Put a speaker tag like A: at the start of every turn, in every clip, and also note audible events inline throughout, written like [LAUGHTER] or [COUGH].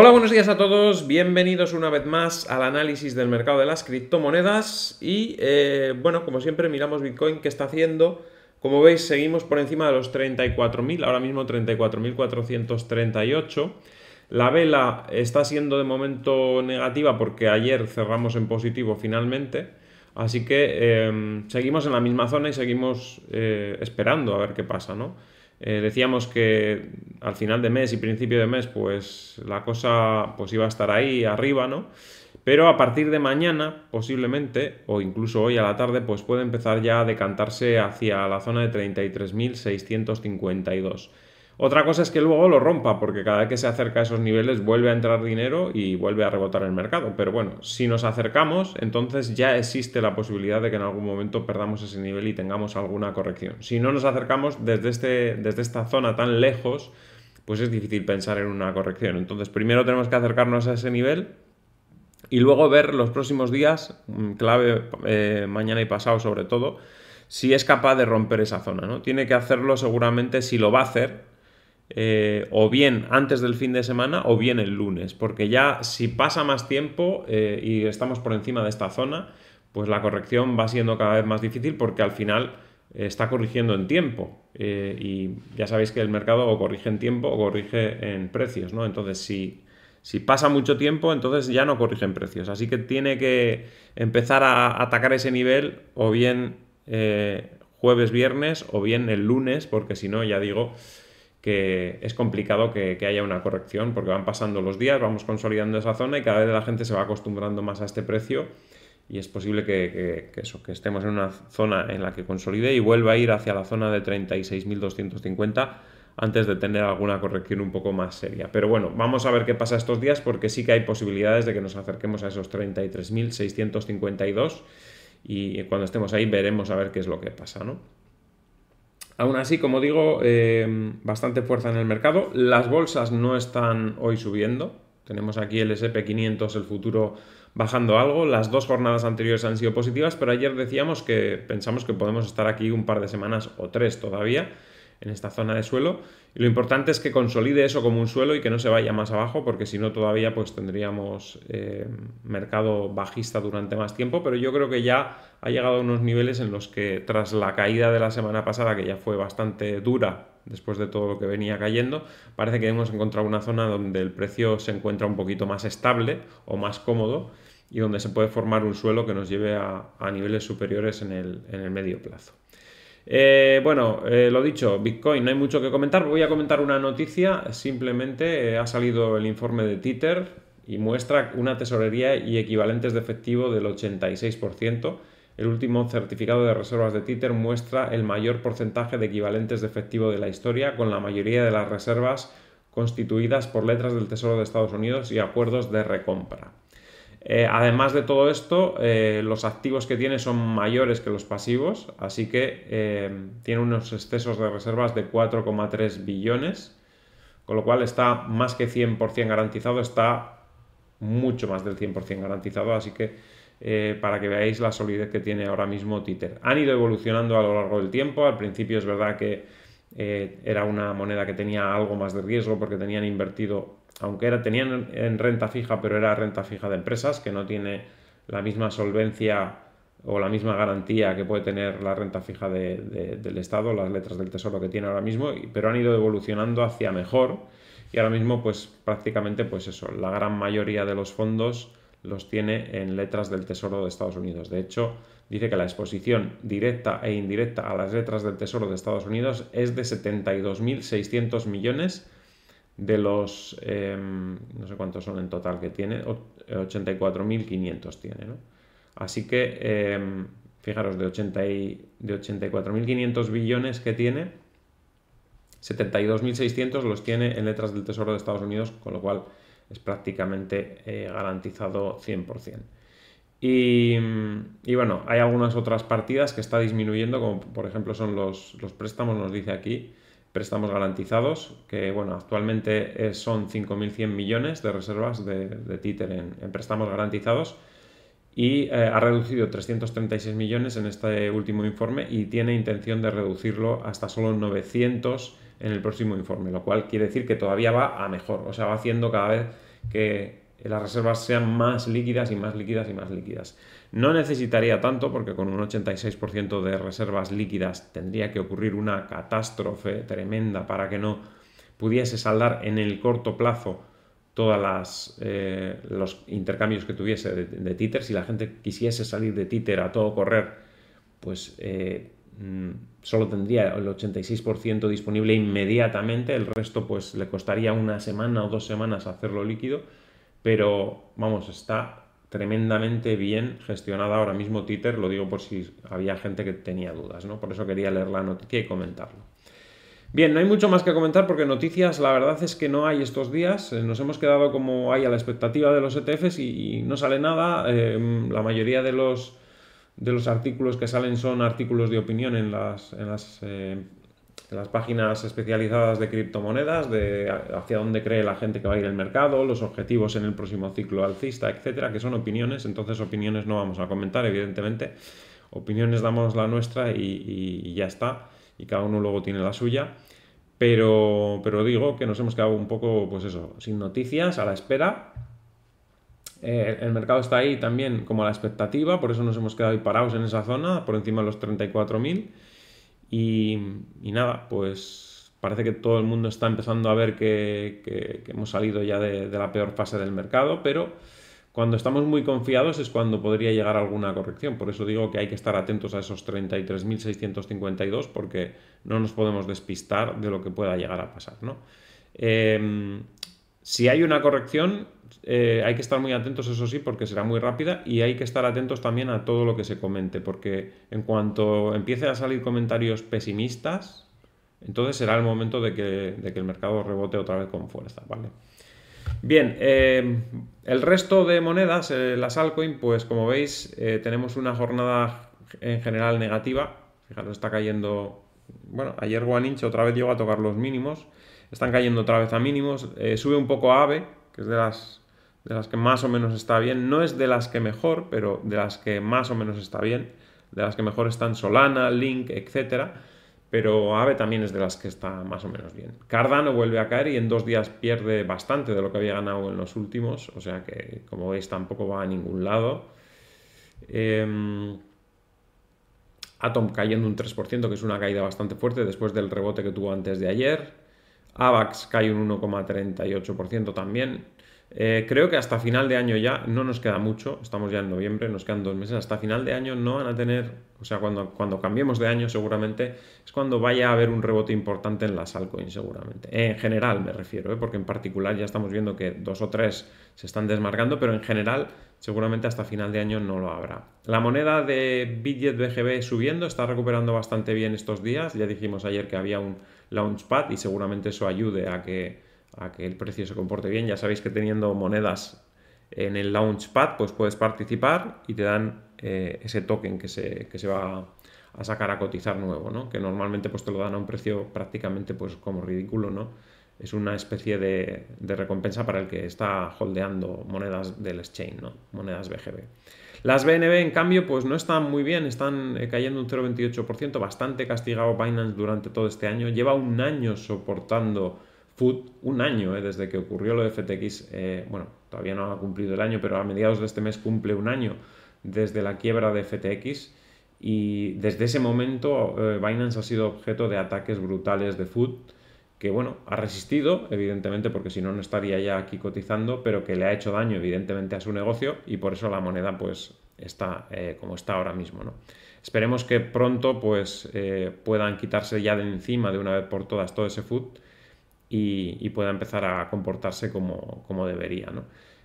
A: Hola, buenos días a todos. Bienvenidos una vez más al análisis del mercado de las criptomonedas. Y eh, bueno, como siempre, miramos Bitcoin que está haciendo. Como veis, seguimos por encima de los 34.000, ahora mismo 34.438. La vela está siendo de momento negativa porque ayer cerramos en positivo finalmente. Así que eh, seguimos en la misma zona y seguimos eh, esperando a ver qué pasa, ¿no? Eh, decíamos que al final de mes y principio de mes, pues la cosa pues iba a estar ahí arriba, ¿no? Pero a partir de mañana, posiblemente, o incluso hoy a la tarde, pues puede empezar ya a decantarse hacia la zona de 33.652. Otra cosa es que luego lo rompa, porque cada vez que se acerca a esos niveles vuelve a entrar dinero y vuelve a rebotar el mercado. Pero bueno, si nos acercamos, entonces ya existe la posibilidad de que en algún momento perdamos ese nivel y tengamos alguna corrección. Si no nos acercamos desde, este, desde esta zona tan lejos, pues es difícil pensar en una corrección. Entonces primero tenemos que acercarnos a ese nivel y luego ver los próximos días, mm, clave eh, mañana y pasado sobre todo, si es capaz de romper esa zona. ¿no? Tiene que hacerlo seguramente, si lo va a hacer, eh, o bien antes del fin de semana o bien el lunes, porque ya si pasa más tiempo eh, y estamos por encima de esta zona, pues la corrección va siendo cada vez más difícil porque al final eh, está corrigiendo en tiempo y ya sabéis que el mercado o corrige en tiempo o corrige en precios, ¿no? Entonces si, si pasa mucho tiempo, entonces ya no corrigen precios, así que tiene que empezar a atacar ese nivel o bien jueves, viernes o bien el lunes, porque si no, ya digo, que es complicado que, haya una corrección porque van pasando los días, vamos consolidando esa zona y cada vez la gente se va acostumbrando más a este precio y es posible que, eso, que estemos en una zona en la que consolide y vuelva a ir hacia la zona de 36.250 antes de tener alguna corrección un poco más seria. Pero bueno, vamos a ver qué pasa estos días porque sí que hay posibilidades de que nos acerquemos a esos 33.652 y cuando estemos ahí veremos a ver qué es lo que pasa, ¿no? Aún así, como digo, em, bastante fuerza en el mercado. Las bolsas no están hoy subiendo. Tenemos aquí el SP500, el futuro bajando algo. Las dos jornadas anteriores han sido positivas, pero ayer decíamos que pensamos que podemos estar aquí un par de semanas o tres todavía en esta zona de suelo. Y lo importante es que consolide eso como un suelo y que no se vaya más abajo, porque si no todavía pues tendríamos eh, mercado bajista durante más tiempo, pero yo creo que ya ha llegado a unos niveles en los que tras la caída de la semana pasada, que ya fue bastante dura después de todo lo que venía cayendo, parece que hemos encontrado una zona donde el precio se encuentra un poquito más estable o más cómodo y donde se puede formar un suelo que nos lleve a, niveles superiores en el medio plazo. Eh, bueno, eh, lo dicho, Bitcoin, no hay mucho que comentar. Voy a comentar una noticia. Simplemente eh, ha salido el informe de Twitter y muestra una tesorería y equivalentes de efectivo del 86%. El último certificado de reservas de Twitter muestra el mayor porcentaje de equivalentes de efectivo de la historia, con la mayoría de las reservas constituidas por letras del Tesoro de Estados Unidos y acuerdos de recompra. Eh, además de todo esto, eh, los activos que tiene son mayores que los pasivos, así que eh, tiene unos excesos de reservas de 4,3 billones, con lo cual está más que 100% garantizado, está mucho más del 100% garantizado, así que para que veáis la solidez que tiene ahora mismo Titer. Han ido evolucionando a lo largo del tiempo, al principio es verdad que era una moneda que tenía algo más de riesgo porque tenían invertido aunque era, tenían en renta fija, pero era renta fija de empresas, que no tiene la misma solvencia o la misma garantía que puede tener la renta fija del Estado, las letras del Tesoro que tiene ahora mismo, pero han ido evolucionando hacia mejor y ahora mismo pues prácticamente pues eso, la gran mayoría de los fondos los tiene en letras del Tesoro de Estados Unidos. De hecho, dice que la exposición directa e indirecta a las letras del Tesoro de Estados Unidos es de 72.600 millones de los, em, no sé cuántos son en total que tiene, 84.500 eh, tiene, ¿no? Así que, em, fijaros, de, de 84.500 billones que tiene, 72.600 los tiene en letras del Tesoro de Estados Unidos, con lo cual es prácticamente eh, garantizado 100%. Y, bueno, hay algunas otras partidas que está disminuyendo, como por ejemplo son los préstamos, nos dice aquí, préstamos garantizados, que bueno, actualmente eh, son 5.100 millones de reservas de, de títer en, préstamos garantizados y eh, ha reducido 336 millones en este último informe y tiene intención de reducirlo hasta solo 900 en el próximo informe, lo cual quiere decir que todavía va a mejor, o sea, va haciendo cada vez que eh, las reservas sean más líquidas y más líquidas y más líquidas. No necesitaría tanto porque con un 86% de reservas líquidas tendría que ocurrir una catástrofe tremenda para que no pudiese saldar en el corto plazo todos eh, los intercambios que tuviese de, títer. Si la gente quisiese salir de títer a todo correr, pues eh, mm, solo tendría el 86% disponible inmediatamente, el resto pues le costaría una semana o dos semanas hacerlo líquido pero vamos, está tremendamente bien gestionada ahora mismo Twitter, lo digo por si había gente que tenía dudas, ¿no? Por eso quería leer la noticia y comentarlo. Bien, no hay mucho más que comentar porque noticias la verdad es que no hay estos días, eh, nos hemos quedado como hay a la expectativa de los ETFs y, no sale nada, em, la mayoría de los, de los artículos que salen son artículos de opinión en las, eh, las páginas especializadas de criptomonedas, de hacia dónde cree la gente que va a ir el mercado, los objetivos en el próximo ciclo alcista, etcétera, que son opiniones, entonces opiniones no vamos a comentar, evidentemente. Opiniones damos la nuestra y, ya está, y cada uno luego tiene la suya. Pero, digo que nos hemos quedado un poco, pues eso, sin noticias, a la espera, eh, el mercado está ahí también como a la expectativa, por eso nos hemos quedado ahí parados en esa zona, por encima de los 34.000. Y, nada, pues parece que todo el mundo está empezando a ver que, hemos salido ya de, la peor fase del mercado, pero cuando estamos muy confiados es cuando podría llegar alguna corrección. Por eso digo que hay que estar atentos a esos 33.652 porque no nos podemos despistar de lo que pueda llegar a pasar. ¿no? Em, si hay una corrección, eh, hay que estar muy atentos, eso sí, porque será muy rápida y hay que estar atentos también a todo lo que se comente, porque en cuanto empiecen a salir comentarios pesimistas, entonces será el momento de que, el mercado rebote otra vez con fuerza, ¿vale? Bien, eh, el resto de monedas, eh, las altcoins, pues como veis, tenemos una jornada en general negativa. Fijaros, está cayendo. Bueno, ayer One otra vez llegó a tocar los mínimos están cayendo otra vez a mínimos. Eh, sube un poco AVE, que es de las, de las que más o menos está bien. No es de las que mejor, pero de las que más o menos está bien. De las que mejor están Solana, Link, etc. Pero AVE también es de las que está más o menos bien. Cardano vuelve a caer y en dos días pierde bastante de lo que había ganado en los últimos. O sea que, como veis, tampoco va a ningún lado. Em, Atom cayendo un 3%, que es una caída bastante fuerte después del rebote que tuvo antes de ayer. AVAX cae un 1,38% también. Eh, creo que hasta final de año ya no nos queda mucho, estamos ya en noviembre, nos quedan dos meses, hasta final de año no van a tener, o sea, cuando, cuando cambiemos de año seguramente es cuando vaya a haber un rebote importante en las altcoins seguramente. Eh, en general me refiero, eh, porque en particular ya estamos viendo que dos o tres se están desmarcando, pero en general seguramente hasta final de año no lo habrá. La moneda de Bitget BGB subiendo, está recuperando bastante bien estos días, ya dijimos ayer que había un Launchpad y seguramente eso ayude a que, a que el precio se comporte bien. Ya sabéis que teniendo monedas en el Launchpad, pues puedes participar y te dan eh, ese token que se, que se va a sacar a cotizar nuevo, ¿no? Que normalmente pues te lo dan a un precio prácticamente pues como ridículo, ¿no? Es una especie de, de recompensa para el que está holdeando monedas del exchange, ¿no? Monedas BGB. Las BNB, en cambio, pues no están muy bien, están eh, cayendo un 0,28%, bastante castigado Binance durante todo este año. Lleva un año soportando Food, un año eh, desde que ocurrió lo de FTX, eh, bueno, todavía no ha cumplido el año, pero a mediados de este mes cumple un año desde la quiebra de FTX. Y desde ese momento Binance ha sido objeto de ataques brutales de Food que bueno, ha resistido, evidentemente, porque si no, no estaría ya aquí cotizando, pero que le ha hecho daño, evidentemente, a su negocio y por eso la moneda, pues, está eh, como está ahora mismo, ¿no? Esperemos que pronto, pues, eh, puedan quitarse ya de encima de una vez por todas todo ese food y, pueda empezar a comportarse como, como debería,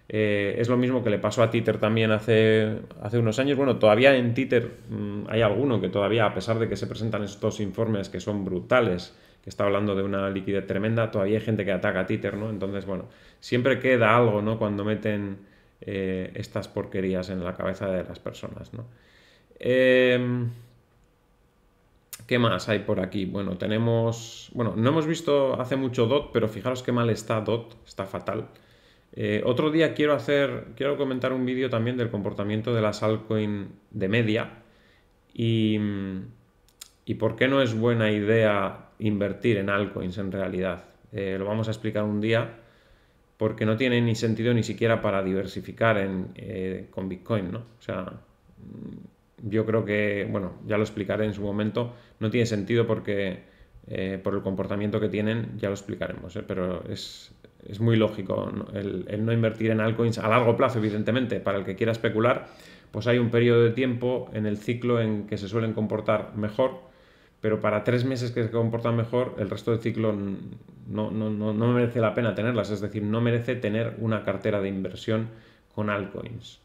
A: eh, es lo mismo que le pasó a Twitter también hace, hace unos años. Bueno, todavía en Twitter mm, hay alguno que todavía, a pesar de que se presentan estos informes que son brutales, que está hablando de una liquidez tremenda, todavía hay gente que ataca a Títer, ¿no? Entonces, bueno, siempre queda algo, ¿no? Cuando meten eh, estas porquerías en la cabeza de las personas, ¿no? Em, ¿Qué más hay por aquí? Bueno, tenemos... Bueno, no hemos visto hace mucho DOT, pero fijaros qué mal está DOT, está fatal. Eh, otro día quiero hacer, quiero comentar un vídeo también del comportamiento de las altcoins de media y, y por qué no es buena idea invertir en altcoins en realidad. Eh, lo vamos a explicar un día porque no tiene ni sentido ni siquiera para diversificar en, eh, con Bitcoin, ¿no? O sea, mm, yo creo que, bueno, ya lo explicaré en su momento, no tiene sentido porque eh, por el comportamiento que tienen, ya lo explicaremos, pero es, es, muy lógico El, el, no invertir en altcoins a largo plazo, evidentemente, para el que quiera especular, pues hay un periodo de tiempo en el ciclo en que se suelen comportar mejor pero para tres meses que se comportan mejor, el resto del ciclo no, merece la pena tenerlas, es decir, no merece tener una cartera de inversión con altcoins.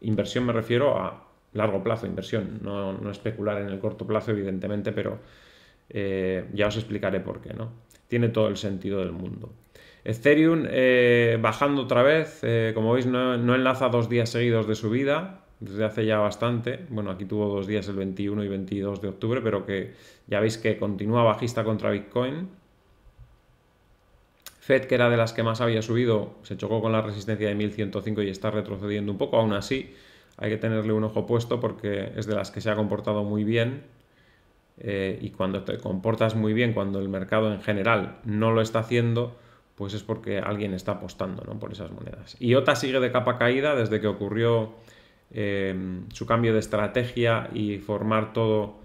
A: Inversión me refiero a largo plazo, inversión, no, no especular en el corto plazo, evidentemente, pero eh, ya os explicaré por qué, ¿no? Tiene todo el sentido del mundo. Ethereum eh, bajando otra vez, eh, como veis, no, no enlaza dos días seguidos de subida, desde hace ya bastante. Bueno, aquí tuvo dos días el 21 y 22 de octubre, pero que ya veis que continúa bajista contra Bitcoin. Fed, que era de las que más había subido, se chocó con la resistencia de 1105 y está retrocediendo un poco. Aún así, hay que tenerle un ojo puesto porque es de las que se ha comportado muy bien. Eh, y cuando te comportas muy bien, cuando el mercado en general no lo está haciendo, pues es porque alguien está apostando ¿no? por esas monedas. IOTA sigue de capa caída desde que ocurrió Em, su cambio de estrategia y formar todo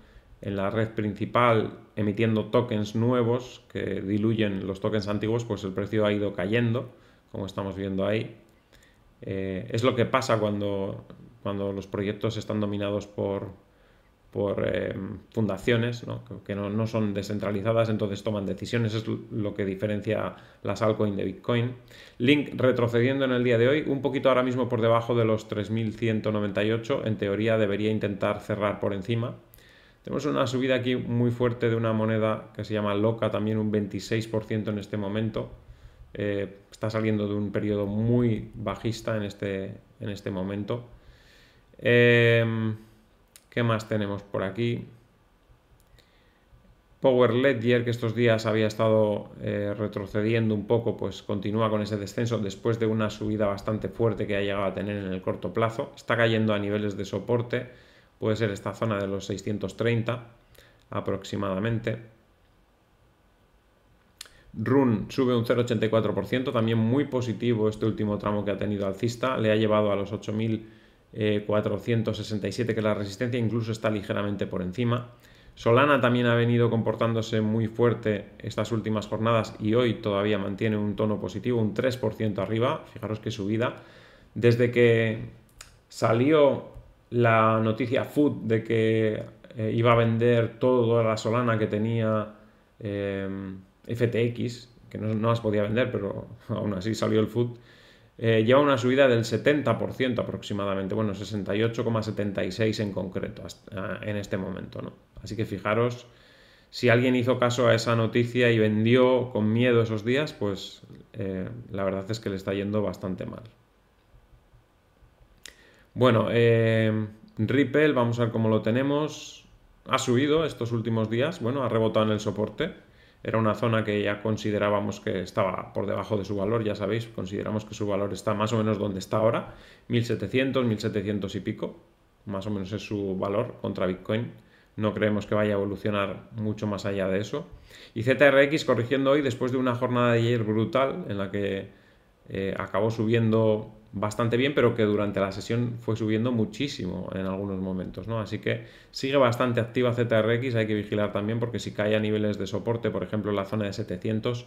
A: en la red principal emitiendo tokens nuevos que diluyen los tokens antiguos, pues el precio ha ido cayendo, como estamos viendo ahí. Eh, es lo que pasa cuando, cuando los proyectos están dominados por, por em, fundaciones que no, son descentralizadas, entonces toman decisiones, es lo que diferencia las altcoins de Bitcoin. Link retrocediendo en el día de hoy, un poquito ahora mismo por debajo de los 3.198, en teoría debería intentar cerrar por encima. Tenemos una subida aquí muy fuerte de una moneda que se llama Loca, también un 26% en este momento. Eh, está saliendo de un periodo muy bajista en este, en este momento. Eh, ¿Qué más tenemos por aquí? Power Ledger, que estos días había estado eh, retrocediendo un poco, pues continúa con ese descenso después de una subida bastante fuerte que ha llegado a tener en el corto plazo. Está cayendo a niveles de soporte, puede ser esta zona de los 630 aproximadamente. Run sube un 0,84%, también muy positivo este último tramo que ha tenido alcista, le ha llevado a los 8000 467 eh, que la resistencia, incluso está ligeramente por encima. Solana también ha venido comportándose muy fuerte estas últimas jornadas y hoy todavía mantiene un tono positivo, un 3% arriba, fijaros qué subida. Desde que salió la noticia Food de que eh, iba a vender toda la Solana que tenía eh, FTX, que no, no las podía vender, pero [LAUGHS] aún así salió el Food, eh, lleva una subida del 70% aproximadamente, bueno, 68,76 en concreto ah, en este momento, ¿no? Así que fijaros, si alguien hizo caso a esa noticia y vendió con miedo esos días, pues eh, la verdad es que le está yendo bastante mal. Bueno, eh, Ripple, vamos a ver cómo lo tenemos. Ha subido estos últimos días, bueno, ha rebotado en el soporte, era una zona que ya considerábamos que estaba por debajo de su valor, ya sabéis, consideramos que su valor está más o menos donde está ahora, 1700, 1700 y pico, más o menos es su valor contra Bitcoin. No creemos que vaya a evolucionar mucho más allá de eso. Y ZRX corrigiendo hoy después de una jornada de ayer brutal en la que eh, acabó subiendo bastante bien, pero que durante la sesión fue subiendo muchísimo en algunos momentos, Así que sigue bastante activa ZRX, hay que vigilar también porque si cae a niveles de soporte, por ejemplo, en la zona de 700,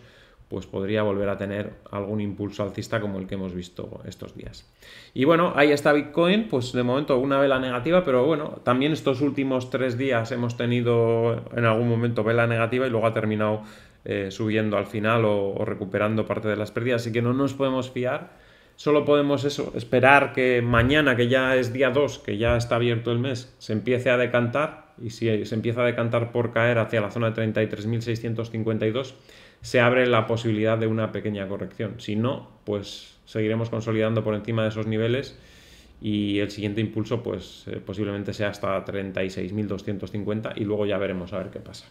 A: pues podría volver a tener algún impulso alcista como el que hemos visto estos días. Y bueno, ahí está Bitcoin, pues de momento una vela negativa, pero bueno, también estos últimos tres días hemos tenido en algún momento vela negativa y luego ha terminado eh, subiendo al final o recuperando parte de las pérdidas, así que no nos podemos fiar solo podemos eso, esperar que mañana, que ya es día 2, que ya está abierto el mes, se empiece a decantar y si se empieza a decantar por caer hacia la zona de 33.652, se abre la posibilidad de una pequeña corrección. Si no, pues seguiremos consolidando por encima de esos niveles y el siguiente impulso pues eh, posiblemente sea hasta 36.250 y luego ya veremos a ver qué pasa.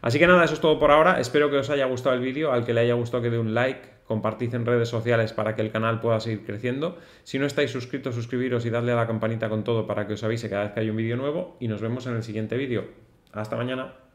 A: Así que nada, eso es todo por ahora. Espero que os haya gustado el vídeo. Al que le haya gustado que dé un like, compartid en redes sociales para que el canal pueda seguir creciendo. Si no estáis suscritos, suscribiros y dadle a la campanita con todo para que os avise cada vez que hay un vídeo nuevo. Y nos vemos en el siguiente vídeo. Hasta mañana.